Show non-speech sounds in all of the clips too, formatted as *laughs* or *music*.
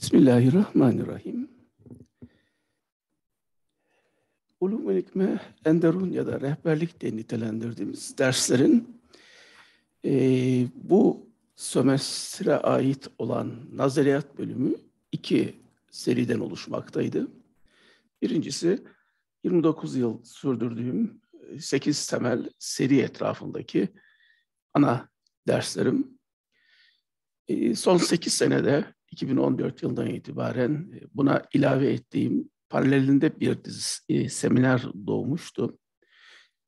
Bismillahirrahmanirrahim. Ulum hikme enderun ya da rehberlik diye nitelendirdiğimiz derslerin e, bu sömestre ait olan nazariyat bölümü iki seriden oluşmaktaydı. Birincisi 29 yıl sürdürdüğüm 8 temel seri etrafındaki ana derslerim Son 8 senede 2014 yılından itibaren buna ilave ettiğim paralelinde bir dizi seminer doğmuştu.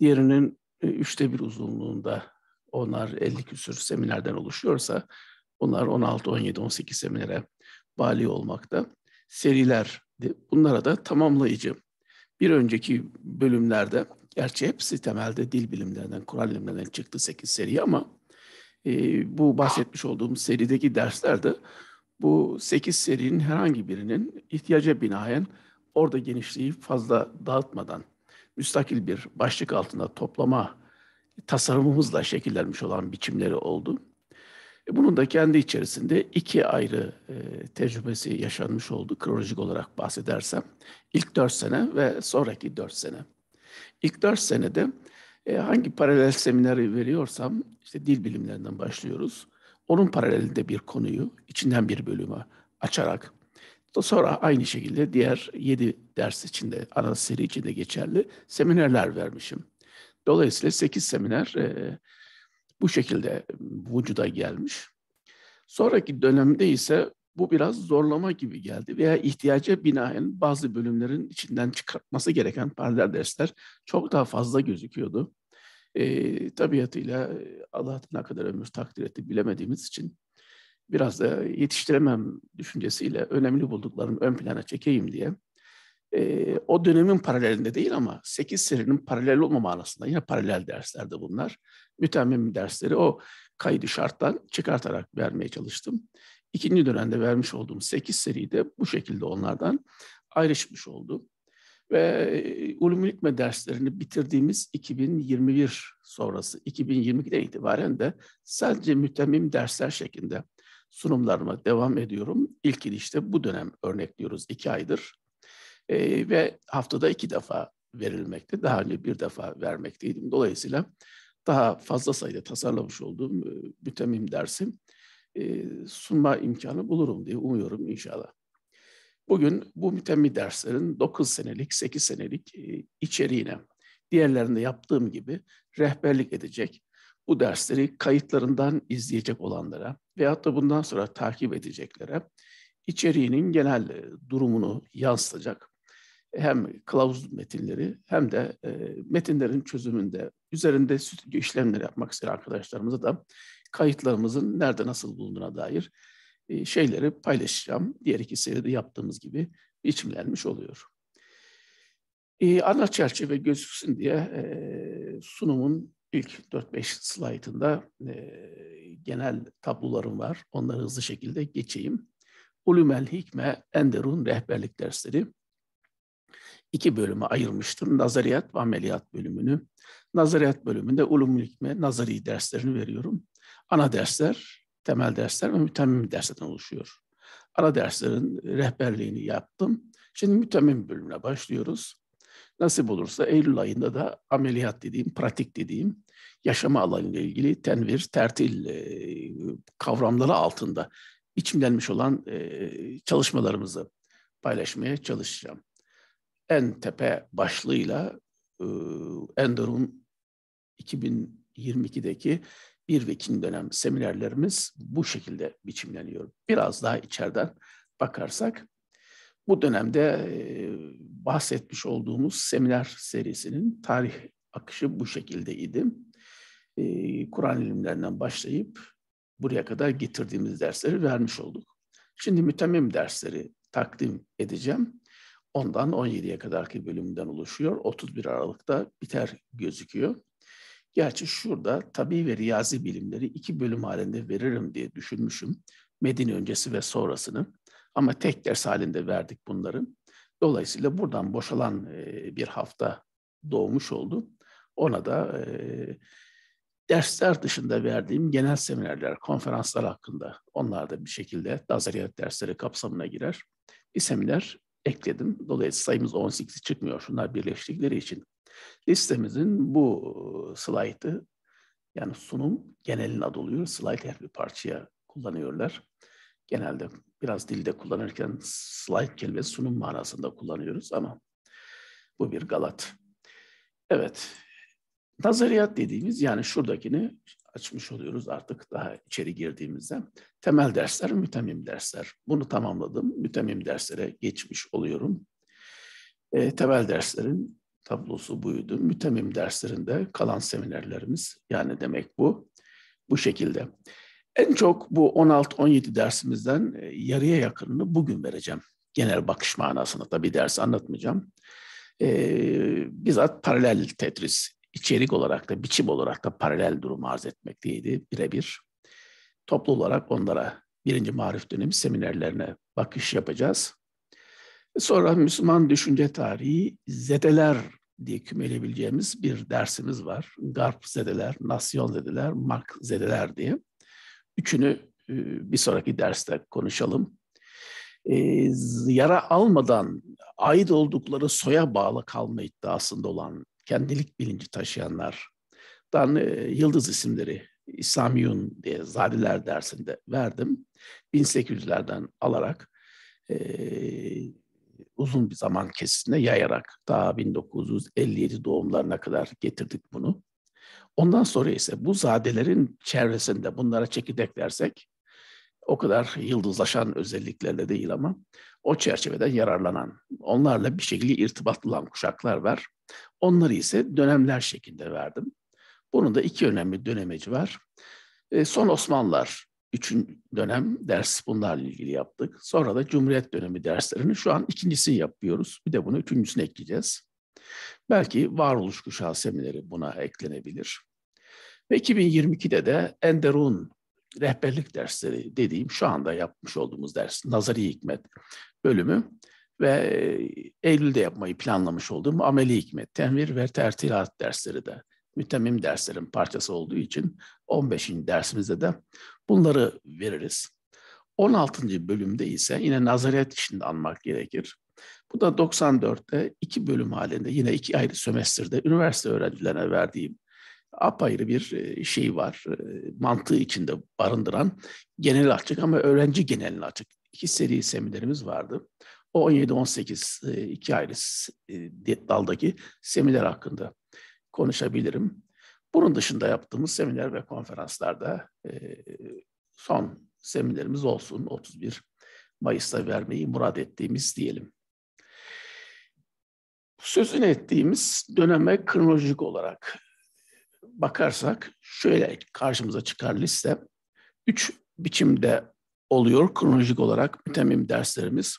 Diğerinin üçte bir uzunluğunda onlar 50 küsür seminerden oluşuyorsa bunlar 16, 17, 18 seminere bali olmakta. Seriler bunlara da tamamlayıcı. Bir önceki bölümlerde gerçi hepsi temelde dil bilimlerinden, kural bilimlerinden çıktı 8 seri ama e, bu bahsetmiş olduğum serideki derslerde bu 8 serinin herhangi birinin ihtiyaca binaen orada genişliği fazla dağıtmadan müstakil bir başlık altında toplama tasarımımızla şekillenmiş olan biçimleri oldu. E, bunun da kendi içerisinde iki ayrı e, tecrübesi yaşanmış oldu kronolojik olarak bahsedersem. ilk dört sene ve sonraki dört sene. İlk dört senede e, hangi paralel semineri veriyorsam işte dil bilimlerinden başlıyoruz. Onun paralelinde bir konuyu içinden bir bölümü açarak sonra aynı şekilde diğer yedi ders içinde, ana seri içinde geçerli seminerler vermişim. Dolayısıyla sekiz seminer e, bu şekilde vücuda gelmiş. Sonraki dönemde ise bu biraz zorlama gibi geldi veya ihtiyaca binaen bazı bölümlerin içinden çıkartması gereken paralel dersler çok daha fazla gözüküyordu e, tabiatıyla Allah'tan ne kadar ömür takdir etti bilemediğimiz için biraz da yetiştiremem düşüncesiyle önemli bulduklarımı ön plana çekeyim diye e, o dönemin paralelinde değil ama 8 serinin paralel olma arasında yine paralel derslerde bunlar. Mütemmim dersleri o kaydı şarttan çıkartarak vermeye çalıştım. İkinci dönemde vermiş olduğum 8 seri de bu şekilde onlardan ayrışmış oldum ve ulum hikme derslerini bitirdiğimiz 2021 sonrası, 2022'den itibaren de sadece mütemmim dersler şeklinde sunumlarıma devam ediyorum. İlk işte bu dönem örnekliyoruz iki aydır e, ve haftada iki defa verilmekte. Daha önce bir defa vermekteydim. Dolayısıyla daha fazla sayıda tasarlamış olduğum e, mütemmim dersim e, sunma imkanı bulurum diye umuyorum inşallah. Bugün bu mütemmi derslerin 9 senelik, 8 senelik e, içeriğine diğerlerinde yaptığım gibi rehberlik edecek, bu dersleri kayıtlarından izleyecek olanlara veyahut da bundan sonra takip edeceklere içeriğinin genel e, durumunu yansıtacak e, hem kılavuz metinleri hem de metinlerin çözümünde üzerinde stüdyo işlemleri yapmak isteyen arkadaşlarımıza da kayıtlarımızın nerede nasıl bulunduğuna dair e, şeyleri paylaşacağım. Diğer iki seride yaptığımız gibi biçimlenmiş oluyor. E, Ana çerçeve gözüksün diye e, sunumun ilk 4-5 slaytında genel tablolarım var. Onları hızlı şekilde geçeyim. Ulumel Hikme Enderun Rehberlik Dersleri iki bölüme ayırmıştım. Nazariyat ve ameliyat bölümünü. Nazariyat bölümünde ulumul hikme nazari derslerini veriyorum. Ana dersler temel dersler ve mütemmim derslerden oluşuyor. Ara derslerin rehberliğini yaptım. Şimdi mütemmim bölümüne başlıyoruz. Nasip olursa Eylül ayında da ameliyat dediğim, pratik dediğim yaşama alanıyla ilgili tenvir, tertil e, kavramları altında içimlenmiş olan e, çalışmalarımızı paylaşmaya çalışacağım. En tepe başlığıyla e, 2022'deki bir ve ikinci dönem seminerlerimiz bu şekilde biçimleniyor. Biraz daha içeriden bakarsak bu dönemde bahsetmiş olduğumuz seminer serisinin tarih akışı bu şekilde idi. Kur'an ilimlerinden başlayıp buraya kadar getirdiğimiz dersleri vermiş olduk. Şimdi mütemmim dersleri takdim edeceğim. Ondan 17'ye kadarki bölümden oluşuyor. 31 Aralık'ta biter gözüküyor. Gerçi şurada tabi ve riyazi bilimleri iki bölüm halinde veririm diye düşünmüşüm. Medine öncesi ve sonrasını. Ama tek ders halinde verdik bunları. Dolayısıyla buradan boşalan e, bir hafta doğmuş oldu. Ona da e, dersler dışında verdiğim genel seminerler, konferanslar hakkında onlar da bir şekilde nazariyat dersleri kapsamına girer. Bir seminer ekledim. Dolayısıyla sayımız 18 çıkmıyor şunlar birleştikleri için. Listemizin bu slaytı yani sunum genelin adı oluyor. Slayt her bir parçaya kullanıyorlar. Genelde biraz dilde kullanırken slide kelimesi sunum manasında kullanıyoruz ama bu bir galat. Evet, nazariyat dediğimiz yani şuradakini açmış oluyoruz artık daha içeri girdiğimizde. Temel dersler, mütemim dersler. Bunu tamamladım. Mütemim derslere geçmiş oluyorum. E, temel derslerin tablosu buydu. Mütemim derslerinde kalan seminerlerimiz yani demek bu bu şekilde. En çok bu 16-17 dersimizden e, yarıya yakınını bugün vereceğim. Genel bakış manasında tabii ders anlatmayacağım. Ee, bizzat paralel tetris içerik olarak da biçim olarak da paralel durum arz etmekteydi birebir. Toplu olarak onlara birinci marif dönemi seminerlerine bakış yapacağız. Sonra Müslüman düşünce tarihi zedeler diye kümelebileceğimiz bir dersimiz var. Garp zedeler, nasyon zedeler, mark zedeler diye. Üçünü e, bir sonraki derste konuşalım. E, yara almadan ait oldukları soya bağlı kalma iddiasında olan kendilik bilinci taşıyanlar. e, yıldız isimleri İslamiyun diye Zadiler dersinde verdim. 1800'lerden alarak e, uzun bir zaman kesine yayarak daha 1957 doğumlarına kadar getirdik bunu. Ondan sonra ise bu zadelerin çevresinde bunlara çekirdek dersek o kadar yıldızlaşan özelliklerle değil ama o çerçeveden yararlanan, onlarla bir şekilde irtibatlı olan kuşaklar var. Onları ise dönemler şeklinde verdim. Bunun da iki önemli dönemeci var. E, son Osmanlılar üçüncü dönem ders bunlarla ilgili yaptık. Sonra da Cumhuriyet dönemi derslerini şu an ikincisini yapıyoruz. Bir de bunu üçüncüsüne ekleyeceğiz. Belki varoluş kuşağı semineri buna eklenebilir. Ve 2022'de de Enderun rehberlik dersleri dediğim şu anda yapmış olduğumuz ders Nazari Hikmet bölümü ve e, Eylül'de yapmayı planlamış olduğum Ameli Hikmet, Tenvir ve Tertilat dersleri de mütemmim derslerin parçası olduğu için 15. dersimizde de bunları veririz. 16. bölümde ise yine nazariyat içinde anmak gerekir. Bu da 94'te iki bölüm halinde yine iki ayrı sömestirde üniversite öğrencilerine verdiğim apayrı bir e, şey var. E, mantığı içinde barındıran genel açık ama öğrenci genelini açık. İki seri seminerimiz vardı. O 17-18 e, iki ayrı daldaki seminer hakkında konuşabilirim. Bunun dışında yaptığımız seminer ve konferanslarda e, son seminerimiz olsun 31 Mayıs'ta vermeyi murad ettiğimiz diyelim. Sözünü ettiğimiz döneme kronolojik olarak bakarsak şöyle karşımıza çıkar liste. Üç biçimde oluyor kronolojik olarak mütemmim derslerimiz.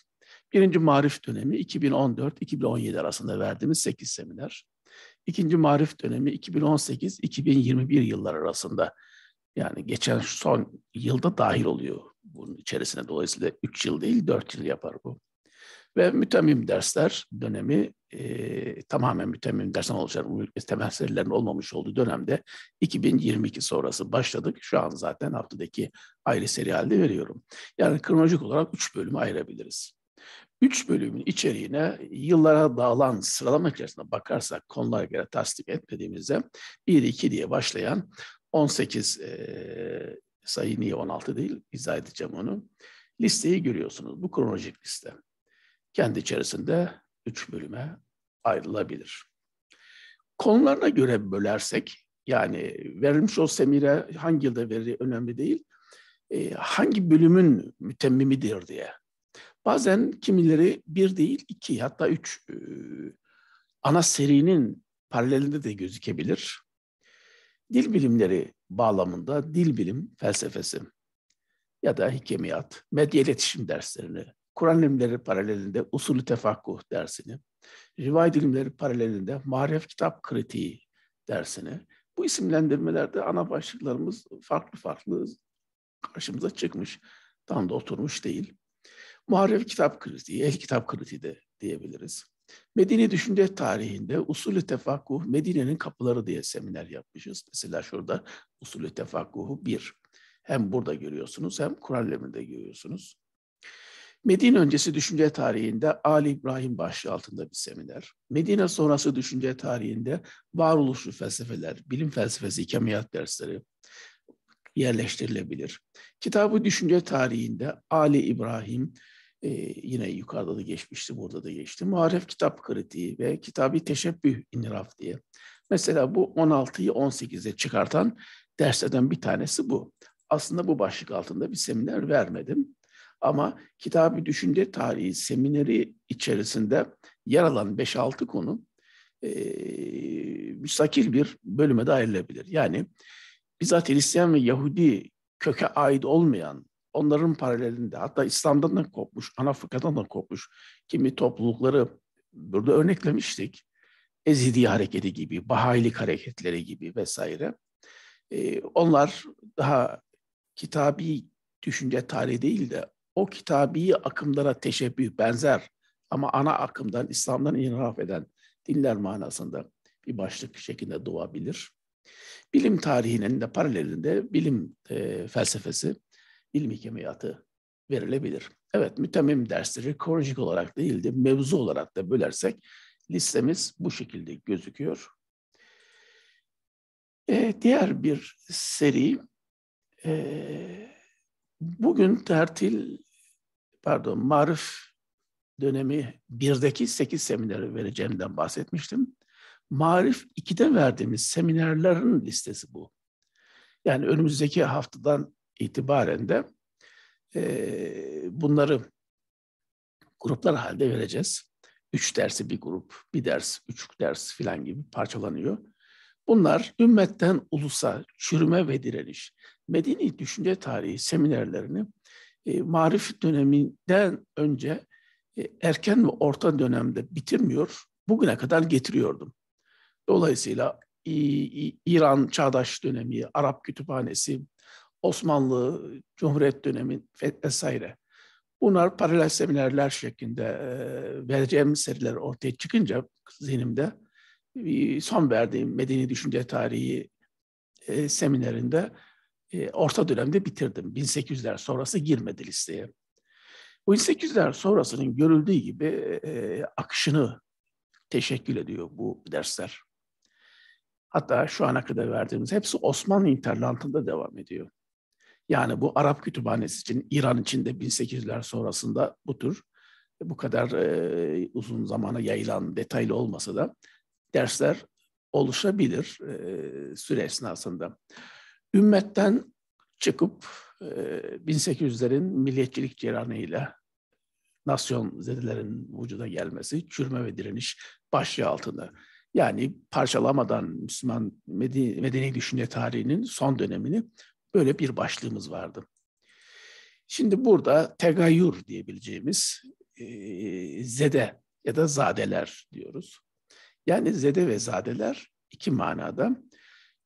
Birinci marif dönemi 2014-2017 arasında verdiğimiz 8 seminer. İkinci marif dönemi 2018-2021 yıllar arasında yani geçen son yılda dahil oluyor bunun içerisine. Dolayısıyla 3 yıl değil 4 yıl yapar bu. Ve mütemmim dersler dönemi e, tamamen mütemmim dersler olacak temel serilerin olmamış olduğu dönemde 2022 sonrası başladık. Şu an zaten haftadaki ayrı seri halde veriyorum. Yani kronolojik olarak 3 bölümü ayırabiliriz. Üç bölümün içeriğine yıllara dağılan sıralama içerisinde bakarsak konulara göre tasdik etmediğimizde 1-2 diye başlayan 18 e, sayı niye 16 değil izah edeceğim onu. Listeyi görüyorsunuz. Bu kronolojik liste. Kendi içerisinde 3 bölüme ayrılabilir. Konularına göre bölersek yani verilmiş o semire hangi yılda veri önemli değil. E, hangi bölümün mütemmimidir diye Bazen kimileri bir değil iki hatta üç e, ana serinin paralelinde de gözükebilir. Dil bilimleri bağlamında dil bilim felsefesi ya da hikemiyat, medya iletişim derslerini, Kur'an ilimleri paralelinde usulü tefakkuh dersini, rivayet ilimleri paralelinde marif kitap kritiği dersini, bu isimlendirmelerde ana başlıklarımız farklı farklı karşımıza çıkmış. Tam da oturmuş değil. Muharref kitap kritiği, el kitap kritiği de diyebiliriz. Medine düşünce tarihinde usulü tefakkuh Medine'nin kapıları diye seminer yapmışız. Mesela şurada usulü tefakkuhu bir. Hem burada görüyorsunuz hem Kur'an ilminde görüyorsunuz. Medine öncesi düşünce tarihinde Ali İbrahim başlığı altında bir seminer. Medine sonrası düşünce tarihinde varoluşlu felsefeler, bilim felsefesi, kemiyat dersleri yerleştirilebilir. Kitabı düşünce tarihinde Ali İbrahim, e, yine yukarıda da geçmişti, burada da geçti. Muharef kitap kritiği ve kitabi teşebbüh iniraf diye. Mesela bu 16'yı 18'e çıkartan derslerden bir tanesi bu. Aslında bu başlık altında bir seminer vermedim. Ama kitabı düşünce tarihi semineri içerisinde yer alan 5-6 konu e, müstakil bir bölüme de ayrılabilir. Yani bizzat Hristiyan ve Yahudi köke ait olmayan onların paralelinde hatta İslam'dan da kopmuş, Anafrika'dan da kopmuş kimi toplulukları burada örneklemiştik. Ezidi hareketi gibi, Bahayilik hareketleri gibi vesaire. Ee, onlar daha kitabi düşünce tarihi değil de o kitabi akımlara teşebbüh benzer ama ana akımdan, İslam'dan inhiraf eden dinler manasında bir başlık şeklinde doğabilir. Bilim tarihinin de paralelinde bilim e, felsefesi ilim hikemiyatı verilebilir. Evet, mütemmim dersleri kronolojik olarak değil de mevzu olarak da bölersek listemiz bu şekilde gözüküyor. Ee, diğer bir seri, e, bugün tertil, pardon, marif dönemi birdeki sekiz semineri vereceğimden bahsetmiştim. Marif 2'de verdiğimiz seminerlerin listesi bu. Yani önümüzdeki haftadan itibaren de e, bunları gruplar halde vereceğiz. Üç dersi bir grup, bir ders, üçlük ders filan gibi parçalanıyor. Bunlar ümmetten ulusa, çürüme ve direniş, medeni düşünce tarihi seminerlerini e, marif döneminden önce e, erken ve orta dönemde bitirmiyor, bugüne kadar getiriyordum. Dolayısıyla İran Çağdaş Dönemi, Arap Kütüphanesi, Osmanlı Cumhuriyet dönemi vesaire. Bunlar paralel seminerler şeklinde vereceğim seriler ortaya çıkınca zihnimde son verdiğim Medeni Düşünce Tarihi seminerinde orta dönemde bitirdim. 1800'ler sonrası girmedi listeye. Bu 1800'ler sonrasının görüldüğü gibi akışını teşekkül ediyor bu dersler. Hatta şu ana kadar verdiğimiz hepsi Osmanlı interlantında devam ediyor. Yani bu Arap kütüphanesi için İran için de 1800'ler sonrasında bu tür e, bu kadar e, uzun zamana yayılan detaylı olmasa da dersler oluşabilir e, süre esnasında. Ümmetten çıkıp e, 1800'lerin milliyetçilik cerrahıyla nasyon zedilerin vücuda gelmesi, çürüme ve direniş başlığı altında. Yani parçalamadan Müslüman medeni, medeni düşünce tarihinin son dönemini Böyle bir başlığımız vardı. Şimdi burada tegayur diyebileceğimiz e, zede ya da zadeler diyoruz. Yani zede ve zadeler iki manada.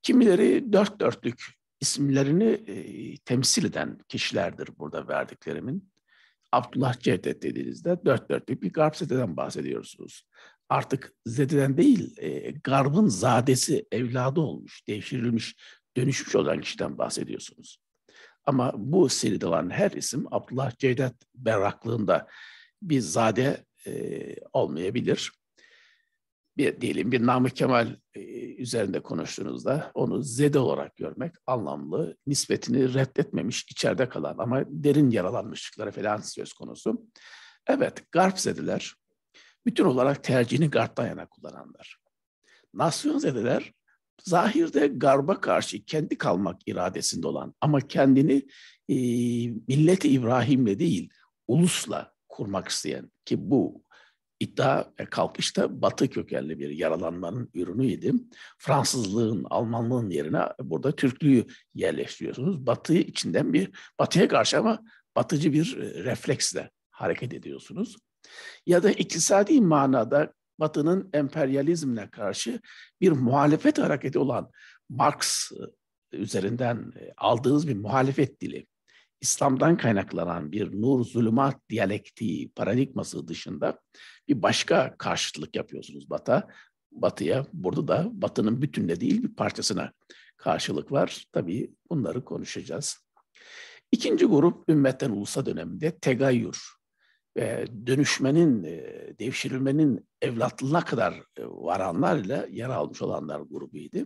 Kimileri dört dörtlük isimlerini e, temsil eden kişilerdir burada verdiklerimin. Abdullah Cevdet dediğinizde dört dörtlük bir garp zededen bahsediyorsunuz. Artık zededen değil, e, garbın zadesi, evladı olmuş, devşirilmiş dönüşmüş olan kişiden bahsediyorsunuz. Ama bu seride olan her isim Abdullah Cevdet berraklığında bir zade e, olmayabilir. Bir, diyelim bir Namık Kemal e, üzerinde konuştuğunuzda onu zede olarak görmek anlamlı, nispetini reddetmemiş, içeride kalan ama derin yaralanmışlıklara falan söz konusu. Evet, garp zedeler, bütün olarak tercihini garptan yana kullananlar. Nasyon zedeler zahirde garba karşı kendi kalmak iradesinde olan ama kendini e, milleti İbrahim'le değil ulusla kurmak isteyen ki bu iddia ve kalkışta batı kökenli bir yaralanmanın ürünüydü. Fransızlığın, Almanlığın yerine burada Türklüğü yerleştiriyorsunuz. Batıyı içinden bir, batıya karşı ama batıcı bir refleksle hareket ediyorsunuz. Ya da iktisadi manada Batı'nın emperyalizmine karşı bir muhalefet hareketi olan Marx e, üzerinden e, aldığımız bir muhalefet dili, İslam'dan kaynaklanan bir nur zulümat diyalektiği paradigması dışında bir başka karşıtlık yapıyorsunuz Bat'a. Batı'ya, burada da Batı'nın bütününe değil bir parçasına karşılık var. Tabii bunları konuşacağız. İkinci grup ümmetten ulusa döneminde tegayyur e, dönüşmenin, e, devşirilmenin evlatlığına kadar e, varanlar ile yer almış olanlar grubuydu.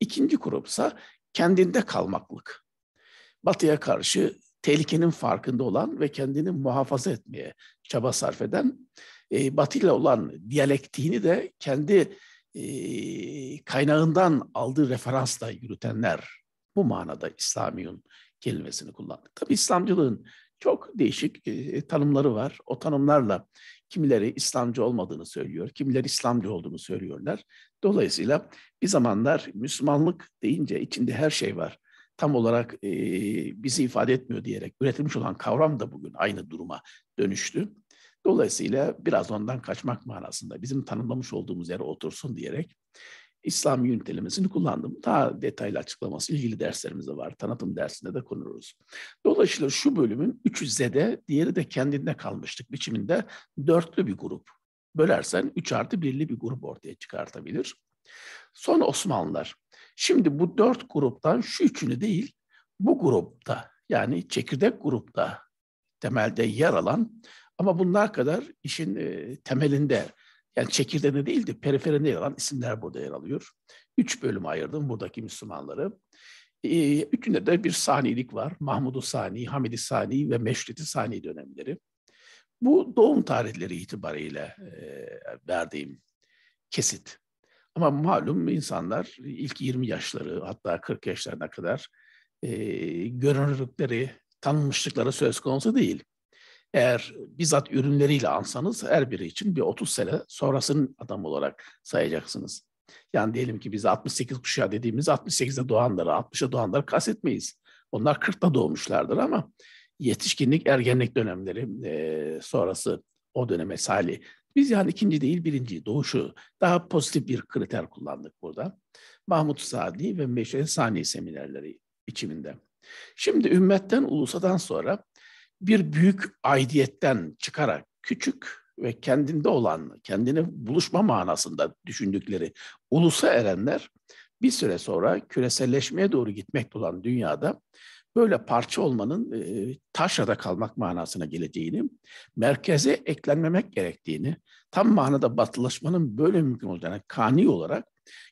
İkinci grupsa kendinde kalmaklık. Batı'ya karşı tehlikenin farkında olan ve kendini muhafaza etmeye çaba sarf eden, e, Batı ile olan diyalektiğini de kendi e, kaynağından aldığı referansla yürütenler bu manada İslamiyun kelimesini kullandık. Tabi İslamcılığın çok değişik e, e, tanımları var. O tanımlarla kimileri İslamcı olmadığını söylüyor, kimileri İslamcı olduğunu söylüyorlar. Dolayısıyla bir zamanlar Müslümanlık deyince içinde her şey var. Tam olarak e, bizi ifade etmiyor diyerek üretilmiş olan kavram da bugün aynı duruma dönüştü. Dolayısıyla biraz ondan kaçmak manasında bizim tanımlamış olduğumuz yere otursun diyerek İslami ünitelemesini kullandım. Daha detaylı açıklaması ilgili derslerimizde var. Tanıtım dersinde de konuruz. Dolayısıyla şu bölümün 300Z'de, diğeri de kendinde kalmıştık biçiminde dörtlü bir grup. Bölersen 3 artı 1'li bir grup ortaya çıkartabilir. Son Osmanlılar. Şimdi bu dört gruptan şu üçünü değil, bu grupta yani çekirdek grupta temelde yer alan ama bunlar kadar işin temelinde yani çekirdeğinde değil de periferinde yer alan isimler burada yer alıyor. Üç bölüm ayırdım buradaki Müslümanları. E, üçünde de bir sanilik var. Mahmudu Sani, Hamidi Sani ve Meşreti Sani dönemleri. Bu doğum tarihleri itibariyle e, verdiğim kesit. Ama malum insanlar ilk 20 yaşları hatta 40 yaşlarına kadar e, görünürlükleri, tanınmışlıkları söz konusu değil. Eğer bizzat ürünleriyle ansanız her biri için bir 30 sene sonrasının adam olarak sayacaksınız. Yani diyelim ki biz 68 kuşağı dediğimiz 68'de doğanları, 60'a doğanları kastetmeyiz. Onlar 40'ta doğmuşlardır ama yetişkinlik, ergenlik dönemleri e, sonrası o döneme salih. Biz yani ikinci değil birinci doğuşu daha pozitif bir kriter kullandık burada. Mahmut Sadi ve Meşe Sani seminerleri biçiminde. Şimdi ümmetten ulusadan sonra bir büyük aidiyetten çıkarak küçük ve kendinde olan, kendini buluşma manasında düşündükleri ulusa erenler bir süre sonra küreselleşmeye doğru gitmekte olan dünyada böyle parça olmanın e, taşrada kalmak manasına geleceğini, merkeze eklenmemek gerektiğini, tam manada batılaşmanın böyle mümkün olacağını kani olarak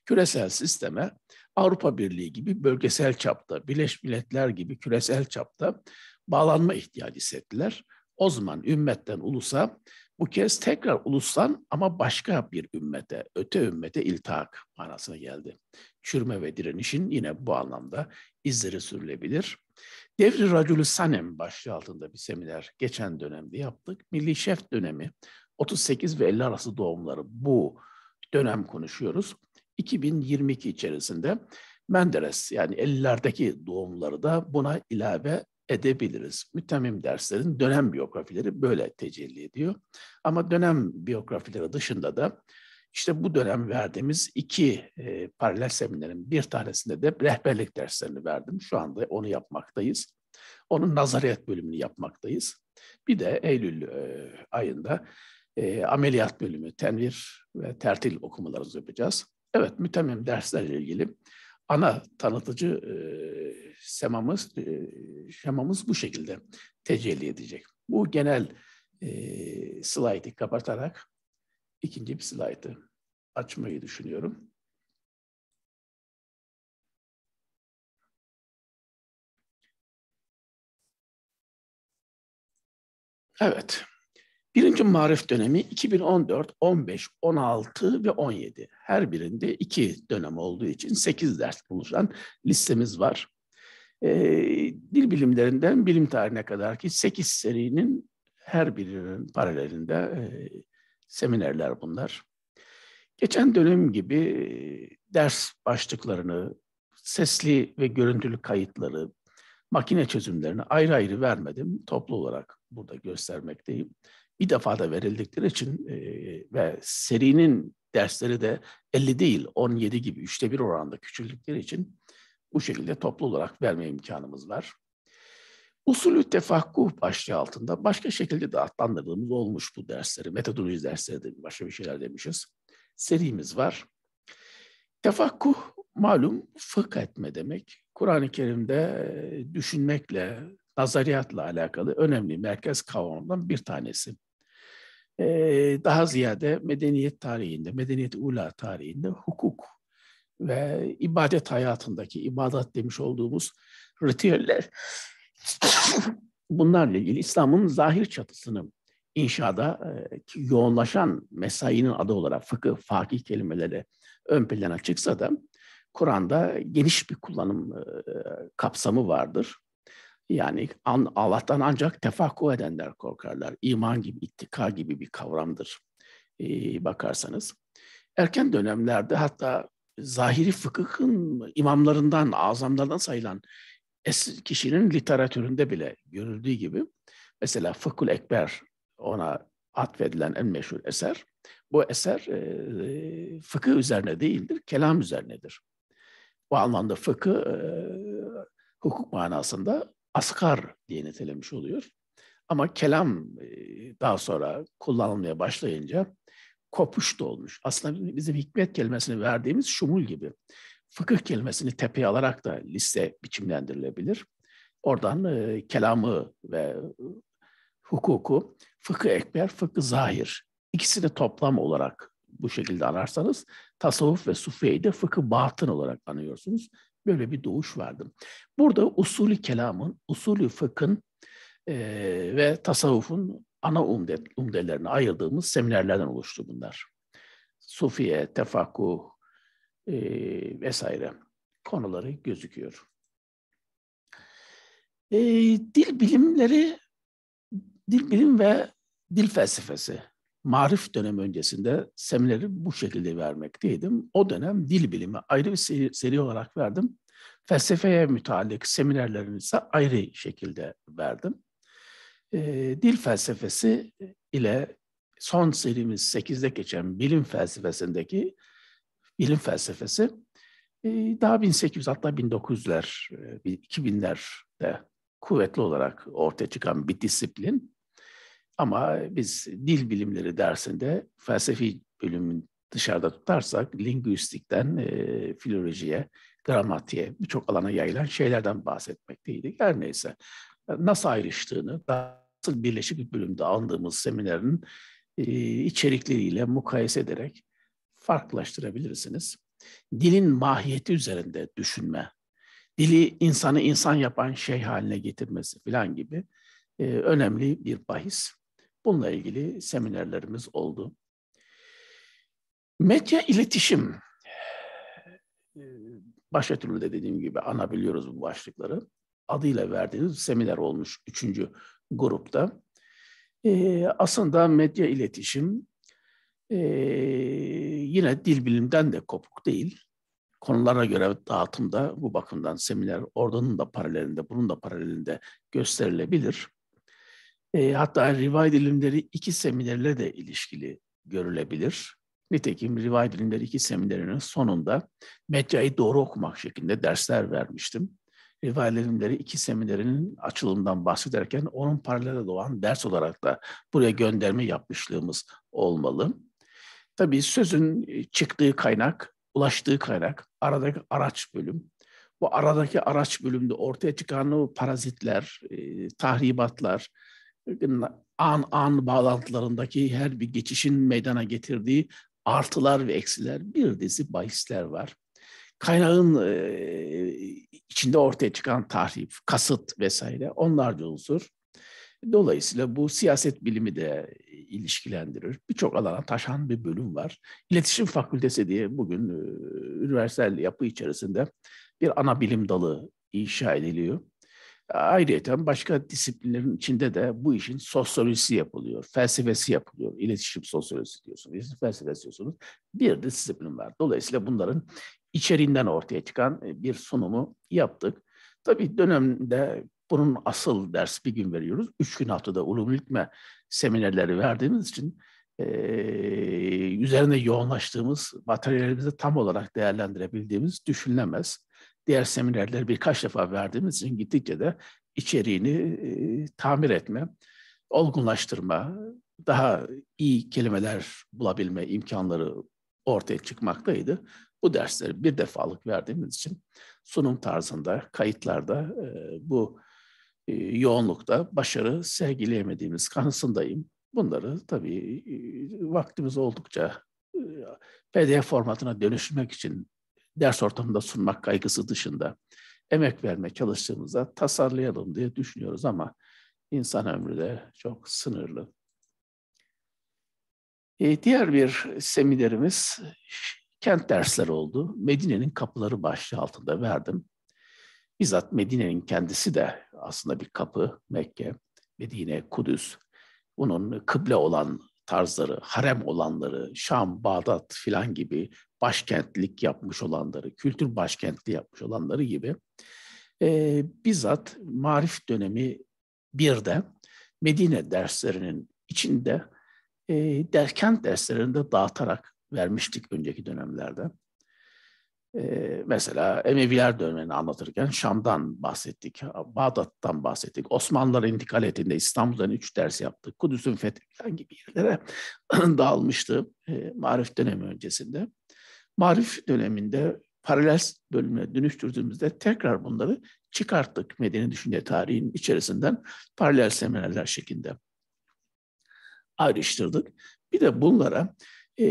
küresel sisteme Avrupa Birliği gibi bölgesel çapta, Birleşmiş Milletler gibi küresel çapta bağlanma ihtiyacı hissettiler. O zaman ümmetten ulusa bu kez tekrar ulustan ama başka bir ümmete, öte ümmete iltihak manasına geldi. Çürüme ve direnişin yine bu anlamda izleri sürülebilir. Devri Racülü Sanem başlığı altında bir seminer geçen dönemde yaptık. Milli Şef dönemi 38 ve 50 arası doğumları bu dönem konuşuyoruz. 2022 içerisinde Menderes yani 50'lerdeki doğumları da buna ilave edebiliriz. Mütemmim derslerin dönem biyografileri böyle tecelli ediyor. Ama dönem biyografileri dışında da işte bu dönem verdiğimiz iki e, paralel seminerin bir tanesinde de rehberlik derslerini verdim. Şu anda onu yapmaktayız. Onun nazariyet bölümünü yapmaktayız. Bir de Eylül e, ayında e, ameliyat bölümü, tenvir ve tertil okumalarımızı yapacağız. Evet, mütemmim derslerle ilgili ana tanıtıcı e, semamız e, şemamız bu şekilde tecelli edecek. Bu genel e, slaytı kapatarak ikinci bir slaytı açmayı düşünüyorum. Evet. Birinci marif dönemi 2014, 15, 16 ve 17. Her birinde iki dönem olduğu için 8 ders bulunan listemiz var. E, dil bilimlerinden bilim tarihine kadar ki 8 serinin her birinin paralelinde e, seminerler bunlar. Geçen dönem gibi ders başlıklarını, sesli ve görüntülü kayıtları, makine çözümlerini ayrı ayrı vermedim. Toplu olarak burada göstermekteyim bir defa da verildikleri için e, ve serinin dersleri de 50 değil 17 gibi üçte bir oranda küçüldükleri için bu şekilde toplu olarak verme imkanımız var. Usulü tefakkuh başlığı altında başka şekilde de adlandırdığımız olmuş bu dersleri. Metodoloji dersleri de başka bir şeyler demişiz. Serimiz var. Tefakkuh malum fıkh etme demek. Kur'an-ı Kerim'de e, düşünmekle, nazariyatla alakalı önemli merkez kavramdan bir tanesi. Ee, daha ziyade medeniyet tarihinde, medeniyet ula tarihinde hukuk ve ibadet hayatındaki ibadet demiş olduğumuz ritüeller *coughs* bunlarla ilgili İslam'ın zahir çatısını inşada e, yoğunlaşan mesainin adı olarak fıkıh, fakih kelimeleri ön plana çıksa da Kur'an'da geniş bir kullanım e, kapsamı vardır. Yani Allah'tan ancak tefakku edenler korkarlar. İman gibi, ittika gibi bir kavramdır bakarsanız. Erken dönemlerde hatta zahiri fıkıhın imamlarından, azamlardan sayılan kişinin literatüründe bile görüldüğü gibi mesela Fıkhul Ekber ona atfedilen en meşhur eser. Bu eser e, fıkıh üzerine değildir, kelam üzerinedir. Bu anlamda fıkıh e, hukuk manasında asgar diye nitelenmiş oluyor. Ama kelam e, daha sonra kullanılmaya başlayınca kopuş da olmuş. Aslında bizim hikmet kelimesini verdiğimiz şumul gibi. Fıkıh kelimesini tepeye alarak da liste biçimlendirilebilir. Oradan e, kelamı ve e, hukuku fıkı ekber, fıkı zahir. İkisini toplam olarak bu şekilde ararsanız tasavvuf ve sufeyi de fıkı batın olarak anıyorsunuz. Böyle bir doğuş vardı. Burada usulü kelamın, usulü fıkhın e, ve tasavvufun ana umde, umdelerine ayırdığımız seminerlerden oluştu bunlar. Sufiye, tefakkuh e, vesaire konuları gözüküyor. E, dil bilimleri, dil bilim ve dil felsefesi marif dönem öncesinde semineri bu şekilde vermekteydim. O dönem dil bilimi ayrı bir seri, seri olarak verdim. Felsefeye mütalik seminerlerini ise ayrı şekilde verdim. E, dil felsefesi ile son serimiz 8'de geçen bilim felsefesindeki bilim felsefesi e, daha 1800 hatta 1900'ler, 2000'lerde e, kuvvetli olarak ortaya çıkan bir disiplin. Ama biz dil bilimleri dersinde felsefi bölümün dışarıda tutarsak linguistikten e, filolojiye, gramatiğe birçok alana yayılan şeylerden bahsetmekteydik. Her neyse nasıl ayrıştığını, nasıl birleşik bir bölümde aldığımız seminerin e, içerikleriyle mukayese ederek farklılaştırabilirsiniz. Dilin mahiyeti üzerinde düşünme, dili insanı insan yapan şey haline getirmesi falan gibi e, önemli bir bahis. Bununla ilgili seminerlerimiz oldu. Medya iletişim. Başka türlü de dediğim gibi anabiliyoruz bu başlıkları. Adıyla verdiğiniz seminer olmuş üçüncü grupta. aslında medya iletişim yine dil bilimden de kopuk değil. Konulara göre dağıtımda bu bakımdan seminer ordunun da paralelinde, bunun da paralelinde gösterilebilir. E, hatta rivayet ilimleri iki seminerle de ilişkili görülebilir. Nitekim rivayet ilimleri iki seminerinin sonunda medyayı doğru okumak şeklinde dersler vermiştim. Rivayet ilimleri iki seminerinin açılımından bahsederken onun paralelde doğan ders olarak da buraya gönderme yapmışlığımız olmalı. Tabii sözün e, çıktığı kaynak, ulaştığı kaynak, aradaki araç bölüm, bu aradaki araç bölümde ortaya çıkan o parazitler, e, tahribatlar, an an bağlantılarındaki her bir geçişin meydana getirdiği artılar ve eksiler bir dizi bahisler var. Kaynağın e, içinde ortaya çıkan tahrip, kasıt vesaire onlarca unsur. Dolayısıyla bu siyaset bilimi de ilişkilendirir. Birçok alana taşan bir bölüm var. İletişim Fakültesi diye bugün e, üniversitel yapı içerisinde bir ana bilim dalı inşa ediliyor. Ayrıca başka disiplinlerin içinde de bu işin sosyolojisi yapılıyor, felsefesi yapılıyor. İletişim sosyolojisi diyorsunuz, iletişim felsefesi diyorsunuz. Bir de disiplin var. Dolayısıyla bunların içeriğinden ortaya çıkan e, bir sunumu yaptık. Tabii dönemde bunun asıl ders bir gün veriyoruz. Üç gün haftada ulumlitme seminerleri verdiğimiz için e, üzerine yoğunlaştığımız materyalimizi tam olarak değerlendirebildiğimiz düşünülemez diğer seminerleri birkaç defa verdiğimiz için gittikçe de içeriğini e, tamir etme, olgunlaştırma, daha iyi kelimeler bulabilme imkanları ortaya çıkmaktaydı. Bu dersleri bir defalık verdiğimiz için sunum tarzında, kayıtlarda e, bu e, yoğunlukta başarı sergileyemediğimiz kanısındayım. Bunları tabii e, vaktimiz oldukça PDF formatına dönüştürmek için ders ortamında sunmak kaygısı dışında emek verme çalıştığımızda tasarlayalım diye düşünüyoruz ama insan ömrü de çok sınırlı. E, diğer bir seminerimiz kent dersleri oldu. Medine'nin kapıları başlığı altında verdim. Bizzat Medine'nin kendisi de aslında bir kapı, Mekke, Medine, Kudüs. Bunun kıble olan tarzları, harem olanları, Şam, Bağdat filan gibi başkentlik yapmış olanları, kültür başkentli yapmış olanları gibi e, bizzat marif dönemi bir de Medine derslerinin içinde e, derkent derslerinde dağıtarak vermiştik önceki dönemlerde. Ee, mesela Emeviler dönemini anlatırken Şam'dan bahsettik, Bağdat'tan bahsettik. Osmanlılar intikal ettiğinde İstanbul'dan üç ders yaptık. Kudüs'ün fethi falan gibi yerlere *clears throat* dağılmıştı e, Marif dönemi öncesinde. Marif döneminde paralel bölüme dönüştürdüğümüzde tekrar bunları çıkarttık medeni düşünce tarihinin içerisinden paralel seminerler şeklinde ayrıştırdık. Bir de bunlara e,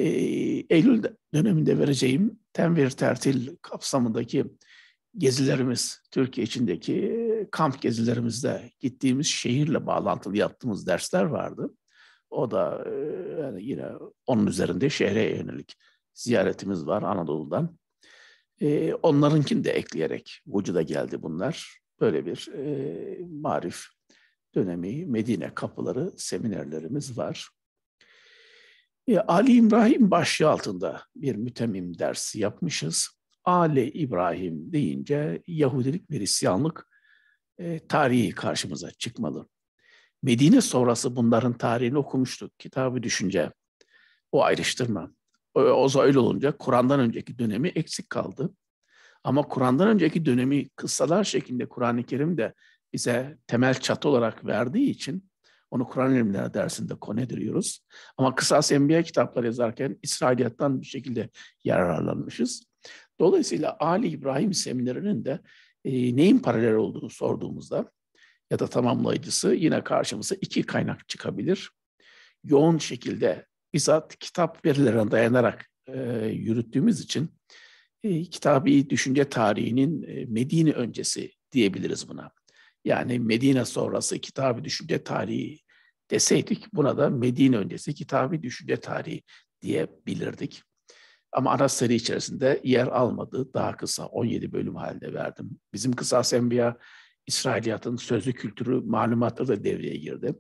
Eylül döneminde vereceğim bir tertil kapsamındaki gezilerimiz, Türkiye içindeki kamp gezilerimizde gittiğimiz şehirle bağlantılı yaptığımız dersler vardı. O da e, yani yine onun üzerinde şehre yönelik ziyaretimiz var Anadolu'dan. E, onlarınkini de ekleyerek vücuda geldi bunlar. Böyle bir e, marif dönemi Medine kapıları seminerlerimiz var. E, Ali İbrahim başlığı altında bir mütemim dersi yapmışız. Ali İbrahim deyince Yahudilik ve Hristiyanlık e, tarihi karşımıza çıkmalı. Medine sonrası bunların tarihini okumuştuk. Kitabı düşünce o ayrıştırma. O, o öyle olunca Kur'an'dan önceki dönemi eksik kaldı. Ama Kur'an'dan önceki dönemi kıssalar şeklinde Kur'an-ı Kerim de bize temel çatı olarak verdiği için onu Kur'an ilimleri dersinde konu ediliyoruz. Ama kısas Enbiya kitapları yazarken İsrailiyattan bir şekilde yararlanmışız. Dolayısıyla Ali İbrahim seminerinin de e, neyin paralel olduğunu sorduğumuzda ya da tamamlayıcısı yine karşımıza iki kaynak çıkabilir. Yoğun şekilde bizzat kitap verilerine dayanarak e, yürüttüğümüz için e, kitabi düşünce tarihinin e, Medine öncesi diyebiliriz buna. Yani Medine sonrası kitabı düşünce tarihi deseydik buna da Medine öncesi kitabı düşünce tarihi diyebilirdik. Ama ana seri içerisinde yer almadı. Daha kısa 17 bölüm halinde verdim. Bizim kısa enbiya İsrailiyatın sözlü kültürü malumatları da devreye girdi.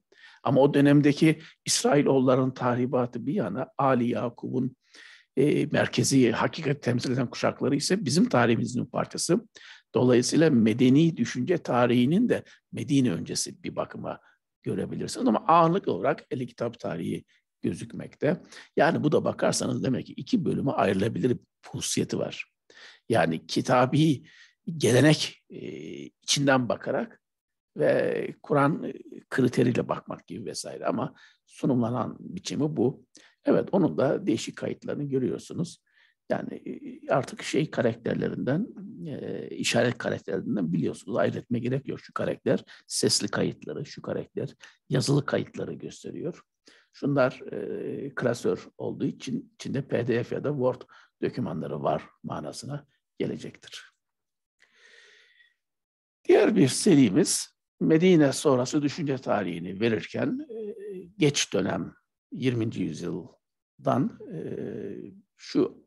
Ama o dönemdeki İsrailoğulların tahribatı bir yana Ali Yakub'un e, merkezi hakikat temsil eden kuşakları ise bizim tarihimizin bir parçası. Dolayısıyla medeni düşünce tarihinin de Medine öncesi bir bakıma görebilirsiniz. Ama ağırlık olarak eli kitap tarihi gözükmekte. Yani bu da bakarsanız demek ki iki bölüme ayrılabilir hususiyeti var. Yani kitabi gelenek e, içinden bakarak ve Kur'an e, kriteriyle bakmak gibi vesaire ama sunumlanan biçimi bu. Evet onun da değişik kayıtlarını görüyorsunuz. Yani e, artık şey karakterlerinden e, işaret karakterlerinden biliyorsunuz. Ayrıtma gerek yok. Şu karakter sesli kayıtları, şu karakter yazılı kayıtları gösteriyor. Şunlar e, klasör olduğu için içinde PDF ya da Word dokümanları var manasına gelecektir. Diğer bir serimiz Medine sonrası düşünce tarihini verirken e, geç dönem 20. yüzyıldan e, şu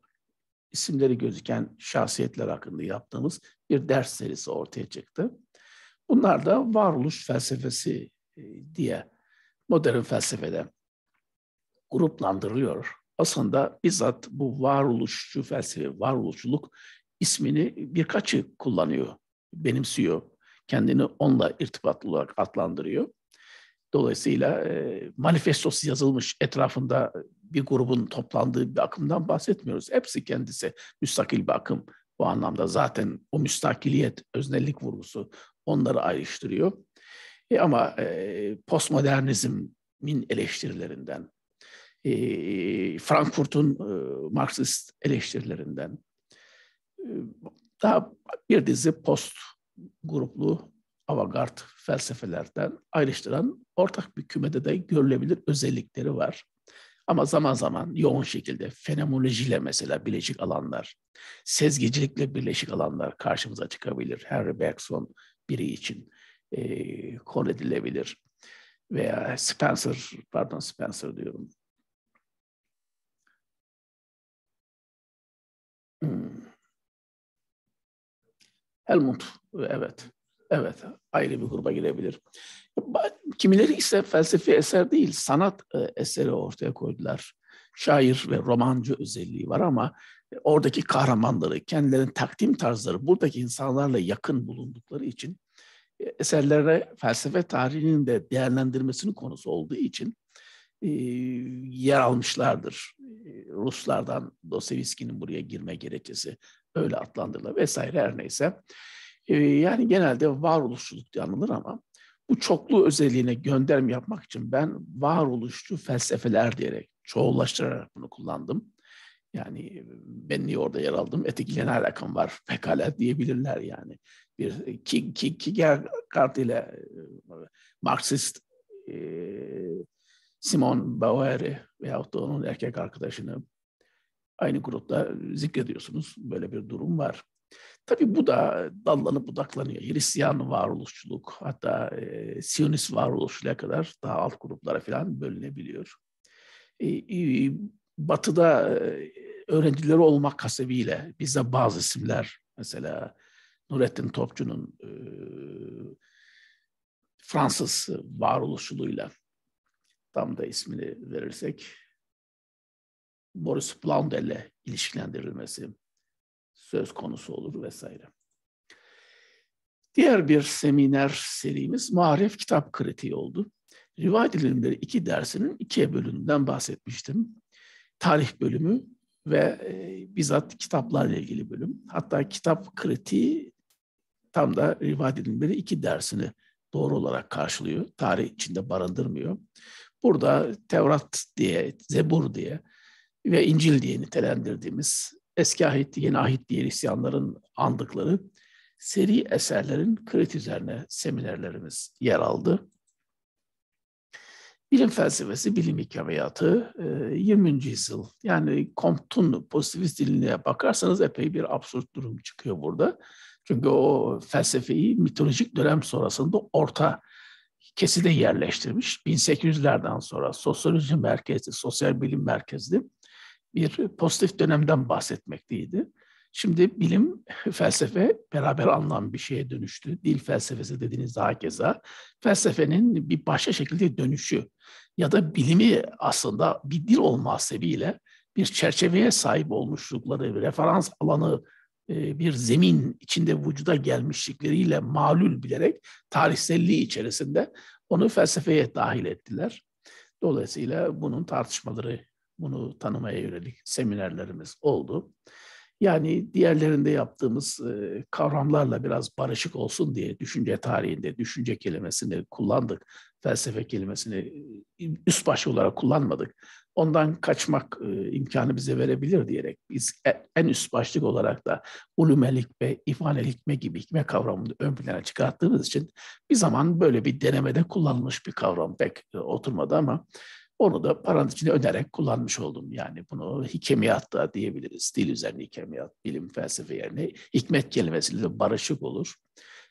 isimleri gözüken şahsiyetler hakkında yaptığımız bir ders serisi ortaya çıktı. Bunlar da varoluş felsefesi e, diye modern felsefede gruplandırılıyor. Aslında bizzat bu varoluşçu felsefe, varoluşçuluk ismini birkaçı kullanıyor, benimsiyor. Kendini onunla irtibatlı olarak adlandırıyor. Dolayısıyla e, manifestosu yazılmış, etrafında bir grubun toplandığı bir akımdan bahsetmiyoruz. Hepsi kendisi müstakil bir akım. Bu anlamda zaten o müstakiliyet, öznellik vurgusu onları ayrıştırıyor. E ama e, postmodernizmin eleştirilerinden, e, Frankfurt'un e, Marksist eleştirilerinden, e, daha bir dizi post gruplu avantgard felsefelerden ayrıştıran ortak bir kümede de görülebilir özellikleri var. Ama zaman zaman yoğun şekilde fenomenolojiyle mesela bileşik alanlar, sezgicilikle bileşik alanlar karşımıza çıkabilir. Harry Bergson biri için e, konu edilebilir. Veya Spencer, pardon Spencer diyorum. Hmm. Helmut, evet. Evet, ayrı bir gruba girebilir. Kimileri ise felsefi eser değil, sanat e, eseri ortaya koydular. Şair ve romancı özelliği var ama e, oradaki kahramanları, kendilerinin takdim tarzları buradaki insanlarla yakın bulundukları için e, eserlere felsefe tarihinin de değerlendirmesinin konusu olduğu için yer almışlardır. Ruslardan Dostoyevski'nin buraya girme gerekçesi öyle adlandırılır vesaire her neyse. yani genelde varoluşçuluk diye anılır ama bu çoklu özelliğine gönderme yapmak için ben varoluşçu felsefeler diyerek çoğullaştırarak bunu kullandım. Yani ben niye orada yer aldım? Etekiyle ne alakam var? Pekala diyebilirler yani. Bir ki ki Kierkegaard ile e, Marksist e, Simon Bauer'i veyahut da onun erkek arkadaşını aynı grupta zikrediyorsunuz. Böyle bir durum var. Tabii bu da dallanıp budaklanıyor. Hristiyan varoluşçuluk hatta e, Siyonist varoluşçuluğa kadar daha alt gruplara falan bölünebiliyor. E, e, batı'da e, öğrencileri olmak hasebiyle bize bazı isimler mesela Nurettin Topçu'nun e, Fransız varoluşçuluğuyla tam da ismini verirsek Boris Blondel ile ilişkilendirilmesi söz konusu olur vesaire. Diğer bir seminer serimiz Marif Kitap Kritiği oldu. Rivayet ilimleri iki dersinin ikiye bölümünden bahsetmiştim. Tarih bölümü ve e, bizzat kitaplarla ilgili bölüm. Hatta kitap kritiği tam da rivayet ilimleri iki dersini doğru olarak karşılıyor. Tarih içinde barındırmıyor. Burada Tevrat diye, Zebur diye ve İncil diye nitelendirdiğimiz eski ahit, yeni ahit diye Hristiyanların andıkları seri eserlerin krit üzerine seminerlerimiz yer aldı. Bilim felsefesi, bilim hikayatı 20. E, yüzyıl. Yani Comte'un pozitivist diline bakarsanız epey bir absürt durum çıkıyor burada. Çünkü o felsefeyi mitolojik dönem sonrasında orta keside yerleştirmiş. 1800'lerden sonra sosyoloji merkezli, sosyal bilim merkezli bir pozitif dönemden bahsetmekteydi. Şimdi bilim, *laughs* felsefe beraber anlam bir şeye dönüştü. Dil felsefesi dediğiniz daha keza felsefenin bir başka şekilde dönüşü ya da bilimi aslında bir dil olma sebebiyle bir çerçeveye sahip olmuşlukları, referans alanı, e, bir zemin içinde vücuda gelmişlikleriyle malul bilerek tarihselliği içerisinde onu felsefeye dahil ettiler. Dolayısıyla bunun tartışmaları bunu tanımaya yönelik seminerlerimiz oldu. Yani diğerlerinde yaptığımız e, kavramlarla biraz barışık olsun diye düşünce tarihinde düşünce kelimesini kullandık. Felsefe kelimesini e, üst baş olarak kullanmadık. Ondan kaçmak e, imkanı bize verebilir diyerek biz en üst başlık olarak da ulumelik ve ifanelik hikme gibi hikme kavramını ön plana çıkarttığımız için bir zaman böyle bir denemede kullanılmış bir kavram pek oturmadı ama onu da paranın içine önerek kullanmış oldum. Yani bunu hikemiyat da diyebiliriz. Dil üzerine hikemiyat, bilim, felsefe yerine hikmet kelimesiyle barışık olur.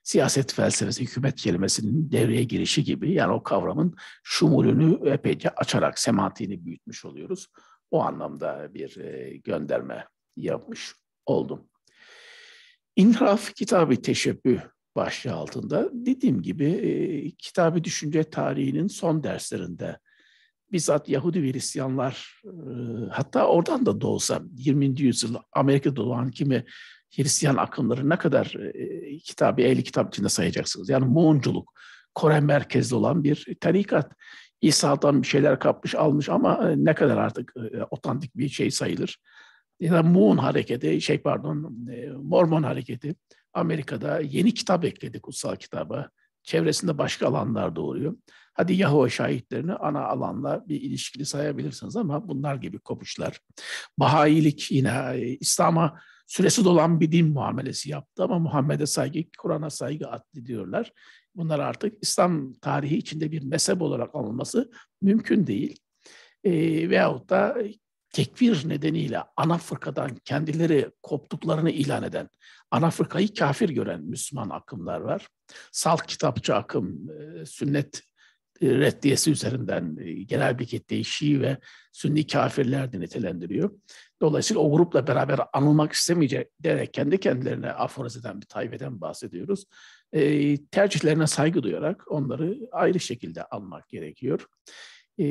Siyaset felsefesi, hükümet kelimesinin devreye girişi gibi yani o kavramın şumulünü epeyce açarak semantiğini büyütmüş oluyoruz. O anlamda bir e, gönderme yapmış oldum. İnhaf kitabı teşebbüh başlığı altında dediğim gibi e, kitabı düşünce tarihinin son derslerinde bizzat Yahudi ve Hristiyanlar e, hatta oradan da doğsa 20. yüzyılda Amerika'da doğan kimi Hristiyan akımları ne kadar e, e kitabı, ehli kitap içinde sayacaksınız? Yani Moğunculuk, Kore merkezli olan bir tarikat. İsa'dan bir şeyler kapmış, almış ama e, ne kadar artık e, otantik bir şey sayılır. Ya da Moon hareketi, şey pardon, e, Mormon hareketi. Amerika'da yeni kitap ekledi kutsal kitaba. Çevresinde başka alanlar doğuruyor. Hadi Yahova şahitlerini ana alanla bir ilişkili sayabilirsiniz ama bunlar gibi kopuşlar. Bahayilik yine e, İslam'a süresi dolan bir din muamelesi yaptı ama Muhammed'e saygı, Kur'an'a saygı atlı diyorlar. Bunlar artık İslam tarihi içinde bir mezhep olarak alınması mümkün değil. E, veyahut da e, tekvir nedeniyle ana fırkadan kendileri koptuklarını ilan eden, ana fırkayı kafir gören Müslüman akımlar var. Salt kitapçı akım, e, sünnet e, reddiyesi üzerinden e, genel bir kitleyi Şii ve Sünni kafirler de nitelendiriyor. Dolayısıyla o grupla beraber anılmak istemeyecek derek kendi kendilerine aforoz eden bir tayfeden bahsediyoruz. E, tercihlerine saygı duyarak onları ayrı şekilde almak gerekiyor. E,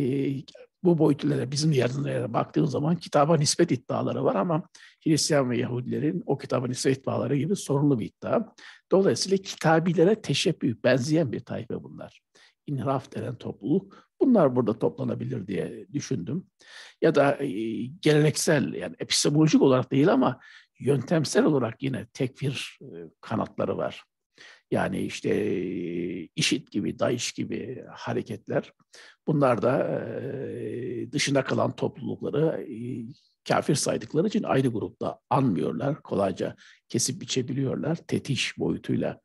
bu boyutlara bizim yerlere baktığın zaman kitaba nispet iddiaları var ama Hristiyan ve Yahudilerin o kitaba nispet iddiaları gibi sorunlu bir iddia. Dolayısıyla kitabilere teşebbüh, benzeyen bir tayfe bunlar. İnhiraf denen topluluk. Bunlar burada toplanabilir diye düşündüm. Ya da e, geleneksel yani epistemolojik olarak değil ama yöntemsel olarak yine tekfir e, kanatları var. Yani işte işit gibi, DAEŞ gibi hareketler. Bunlar da dışına kalan toplulukları kafir saydıkları için ayrı grupta anmıyorlar. Kolayca kesip biçebiliyorlar. Tetiş boyutuyla,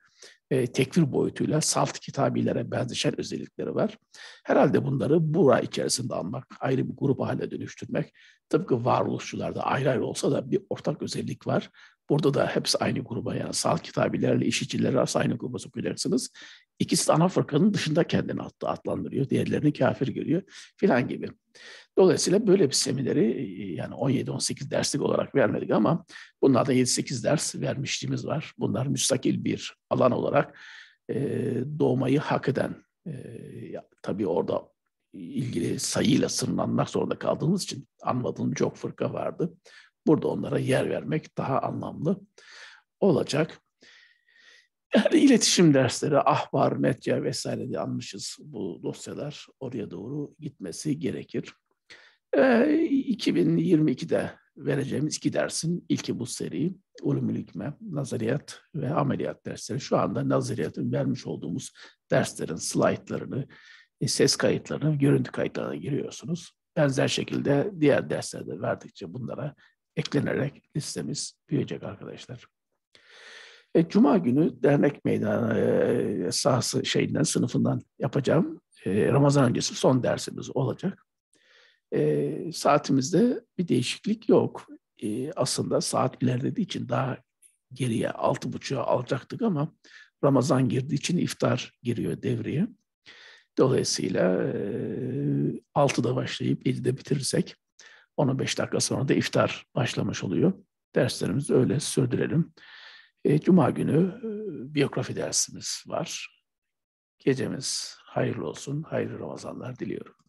tekfir boyutuyla salt kitabilere benzeşen özellikleri var. Herhalde bunları bura içerisinde almak, ayrı bir grup haline dönüştürmek, tıpkı varoluşçularda ayrı ayrı olsa da bir ortak özellik var. Burada da hepsi aynı gruba yani sağ kitabilerle işçilerle aynı gruba sokacaksınız. İkisi de ana fırkanın dışında kendini attı, atlandırıyor. Diğerlerini kafir görüyor filan gibi. Dolayısıyla böyle bir semineri e, yani 17-18 derslik olarak vermedik ama bunlarda 7-8 ders vermişliğimiz var. Bunlar müstakil bir alan olarak e, doğmayı hak eden, e, tabii orada ilgili sayıyla sınırlanmak zorunda kaldığımız için anmadığım çok fırka vardı. Burada onlara yer vermek daha anlamlı olacak. Yani iletişim dersleri, ahbar, medya vesaire diye almışız bu dosyalar oraya doğru gitmesi gerekir. E, ee, 2022'de vereceğimiz iki dersin ilki bu seri. Ulumül Hikme, Nazariyat ve Ameliyat dersleri. Şu anda Nazariyat'ın vermiş olduğumuz derslerin slaytlarını, e, ses kayıtlarını, görüntü kayıtlarına giriyorsunuz. Benzer şekilde diğer derslerde verdikçe bunlara eklenerek listemiz büyüyecek arkadaşlar. E, Cuma günü dernek meydanı e, sahası şeyinden, sınıfından yapacağım. E, Ramazan öncesi son dersimiz olacak. E, saatimizde bir değişiklik yok. E, aslında saat ilerlediği için daha geriye altı buçuğa alacaktık ama Ramazan girdiği için iftar giriyor devreye. Dolayısıyla e, 6'da başlayıp 7'de bitirirsek 15 dakika sonra da iftar başlamış oluyor. Derslerimizi öyle sürdürelim. E, Cuma günü e, biyografi dersimiz var. Gecemiz hayırlı olsun, hayırlı Ramazanlar diliyorum.